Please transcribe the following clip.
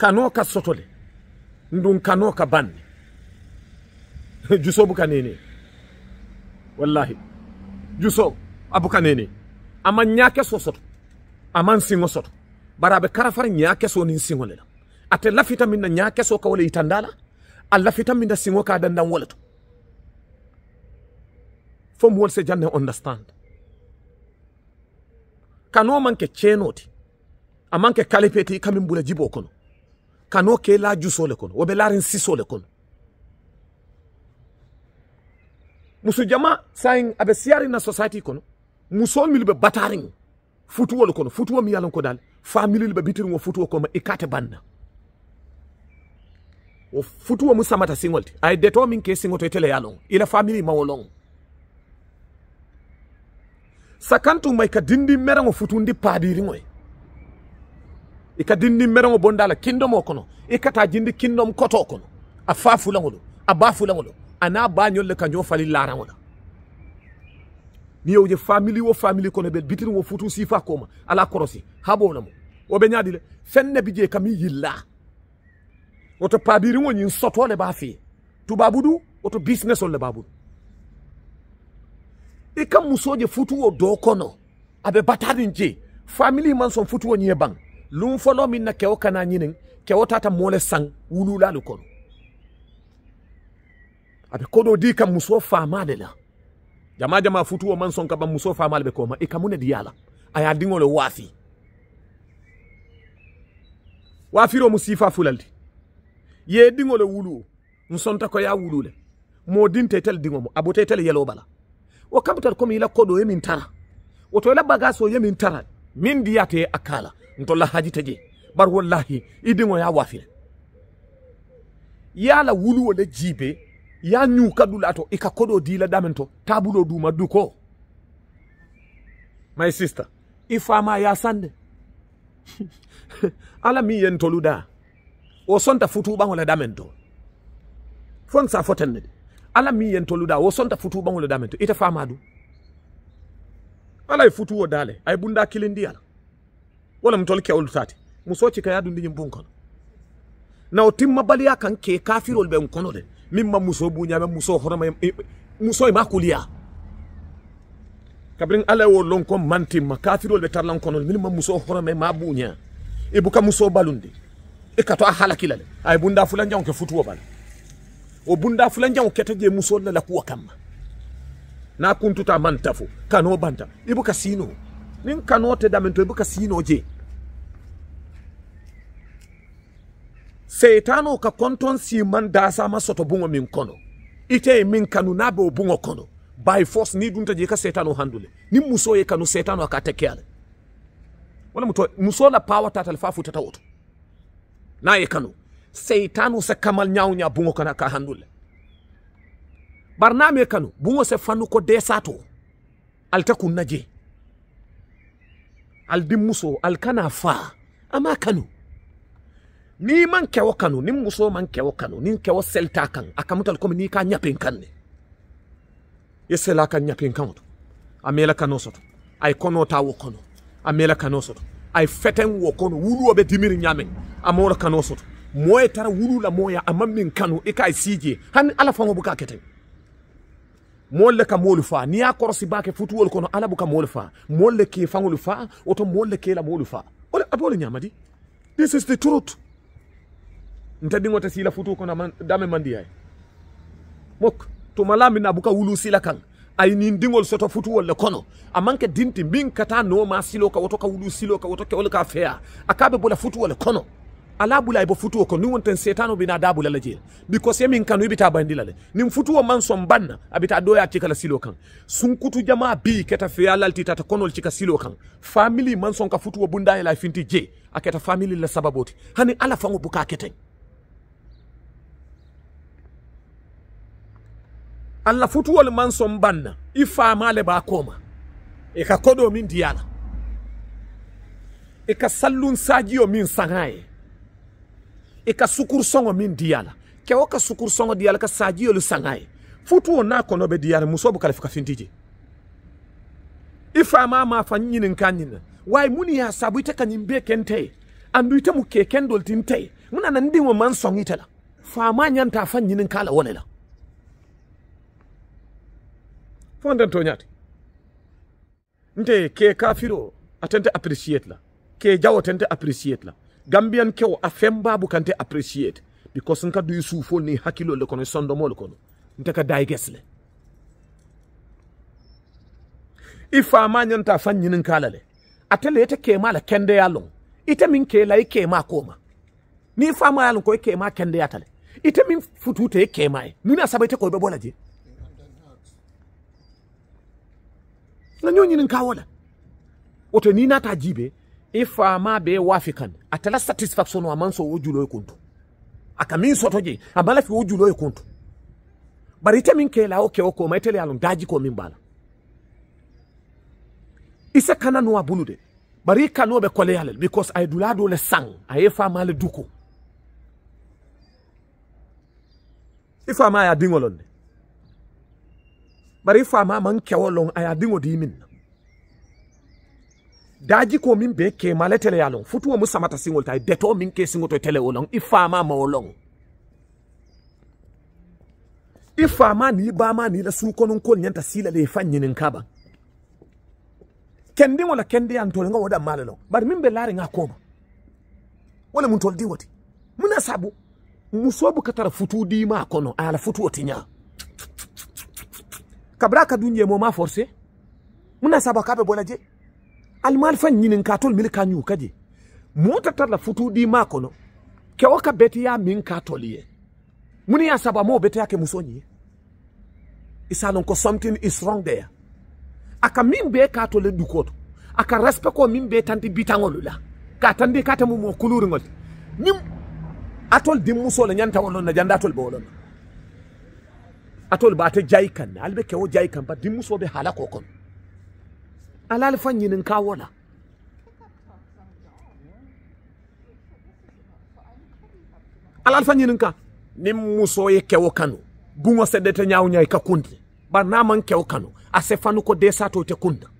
kanoka ka sotole ndun kanoka ka banne juso buka wallahi juso abu nene ama nyake so soto aman siŋo soto bari a be so niŋ siŋo le la ate lafita min na so ka itandala le yitanda la a lafita na siŋo ka dandan wo le to fo mu wolu se janne understand kanoo maŋ ke ceenoo ti a ke ti i bula jiboo kono kano ke laju sole kono si laren le kono musu jama sayin aɓe siyari na society kono musol milu ɓe batariŋo futuwolu kono futuwo mi yalan ko dal familil ɓe bitiriŋo futuwo koma e kate banna o futuwo mu samata siŋol ti ay deto min ke siŋo to tele yaloŋo ila ma mawoloŋo sakantu may ka dindi mereŋo futundi paadiriŋo e i ka dindi mereŋo bonda la kindomo kono i taa jindi kindom koto kono a faa fulaŋo lo a baa fulaŋo lo fali laaraŋo la je famili wo famili kono ɓe bitin wo futu sifa koma ala korosi ha ɓowlamo o ɓe ñaadi fenne bi kami yilla woto paabiriŋo ñin sotole baa fee tubabu du woto businessol le baa bulu i ka muso je kono aɓe batadin je famili man son futuwo ñie baŋ lum folo min na kewo kana ñinin kewo tata mole sang wululalu kono aɓe koɗo di kam muso famade la jama jama futuwo man son kaɓa muso famale ɓe koma e kamune di yala aya diŋole waafi waafiro mu sifa fulaldi ye diŋole wuluwo nsonta ko ya wulule mo dinte tel diŋo mo abote tel yelo bala wo kabutar komi ila koɗo yemin tara woto ila bagas yemin tara min diyate akala ntolla hajita je bar wallahi idingo ya wafire yala wulu wala jibe ya nyu kadula to ika kodo dila damento tabulo duma duko my sister ifama ya sande ala mi yen toluda o sonta futu bangola damento fon sa fotende ala mi yen toluda o sonta futu bangola damento ita fama du ala futu o dale ay bunda kilindi ala wala mtu alikia ulu tati Musochi ci kaya dundi nyim kono na o timma baliya kan kafiru ulbe mkono kono de mimma muso bu nyame muso horama muso e makuliya kabrin ala wo lonko ko mantimma kafirol be tarlan kono Mima muso horama ma bu nya muso balundi Ikato ahala a halakilale ay bunda fulanja unke futuwo bal o bunda fulanja unke teje muso la la kuwa kamma na kuntuta mantafu kano banta sinu. buka sino ninka note da mento to ebuka sino je seitano ka konton si man dasa masoto bungo min kono ite min kanu nabe bungo kono by force ni dunta je ka seitano handule ni muso ye kanu seitano akatekeale wala muto muso la power tata alfafu tata otu. na ye kanu seitano se kamal nyau nya bungo kana ka handule barname kanu bungo se fanu ko desato Alte kunna jee ali di muso ali kana fa a kanu n'i man kewo kanu ni muso man kewo kanu ni kewo selta t'a kan a kamu komi n'i ka ɲapen kan ne i sela ka ɲapen kan to a mela kan'o sɔtɔ a ye kɔnɔ t'a wo kɔnɔ a mela kan'o sɔtɔ a ye fɛtɛn wo kɔnɔ wuluwo bɛ dimiri ɲaamɛ a m'o la kan'o ye tara wulu la mɔɔ ya min kanu i k'a ye siije hali ala fango bɛ k'a molle ka moolu faa niŋ ye a korosi baake futuwolu kono ala buka moolu faa moolu le kee faŋolu faa woto moolu le kee la moolu faa wole ate wo le ñaamadi this is the truth nte diŋo te siila futuu kono man, dame mandiya ye mok tuma la na buka wulu sila kaŋ ay nin diŋol soto futuwol le kono a maŋ ke dinti miŋ ka taa nooma siloo ka woto ka wulu siloo ka woto kewolu ka feya a ka be bula futuwo le kono ala bulay bo futuo ko ni wonten setan setano bina da bulala jeel because yemin kanu ibita bandilale ni futuo man son banna abita do doya kala silo kan sun kutu jama bi keta fi fiyalalti tata konol ci cika silo kan family man son ka futuo bunda ila finti je aketa family la sababoti hani ala fango buka keten alla futuwol man son banna ifa male ba koma e ka kodo min diyala e ka sallun sajiyo min sangaye i ka sukuru sɔngɔ min di a la kɛ o ka sukuru sɔngɔ di a la ka saajiyolu sanga ye futu o n'a kɔnɔ bɛ di a la muso bɛ kalifa ka finti je i fa ma ma fa ɲininka ɲinina waaye mun y'a sabu i tɛ ka nin bɛɛ kɛ n tɛ ye andu i tɛ mu kɛ kɛ n doli ti n tɛ ye mun na na n denw man sɔn i tɛ la faama ɲɛ ta fa ɲininka la o de la fo n tɛ to ɲati n tɛ kɛ kafiro a tɛ n tɛ appreciate la kɛ jawo tɛ n tɛ appreciate la gambian kewo a fembabu kante appreciate because nka duyi suufol ni hakkilol le kono sondomol kono nteka dayges le i faama ñanta fan ñinin kala le atele ite kema la kendeya lon ite min kela i e kema koma ni faama e ya lon ko i kema kendeya tale ite min futute i e kema ye nuna ko be bola je na ñoo ñinin kawo la woto ni nata jibe If a ma be wafikan atala satisfaction wa manso wojulo ikuntu akamin soto je amala fi wojulo ikuntu bari ite min kela oke oko ma itele alun daji ko min bala isa kana no abunu de bari kanu be kole halal because ay dulado le sang ay fa ma le duko ifa ma ya dingolonde, de bari ifa ma man kewolon ay adingo di min daji ko min be ke male tele yalon futuwo mu samata singol tay deto min ke singo to tele olon ifama ma olon ifama ni bama ni la su konon kol nyanta sila le fanyinin kaba kendi wala kendi antol nga woda malalo bar min be lare nga koma wala mun toldi wati muna sabu musobu katara futu di ma kono ala futu wati nya kabra dunye mo ma forcer muna sabu kabe bolaje almal fan ñininkatol mil ka ñuu kaje mota tarla futuɗi ma kono kewo ka betiya min ka toliye muni ya saba mo betiya ke musoñiye isalon ko something is wrong there aka min be ka tole dukoto aka respect ko min be tanti bitangolu ka tandi kata mu mo kulurigol nim atol dim musole ñanta wolon na jandatol be wolon atol bate jaykan albe kewo jaykan ba dim musoɓe haala ko kono አላልፈኝን fa alalfanyin nka ni muso ye kɛwo kanu buŋo sedete ɲawo ɲa i ka kundi bari n'a maŋ kɛwo kanu a se fanu ko desato ite kunda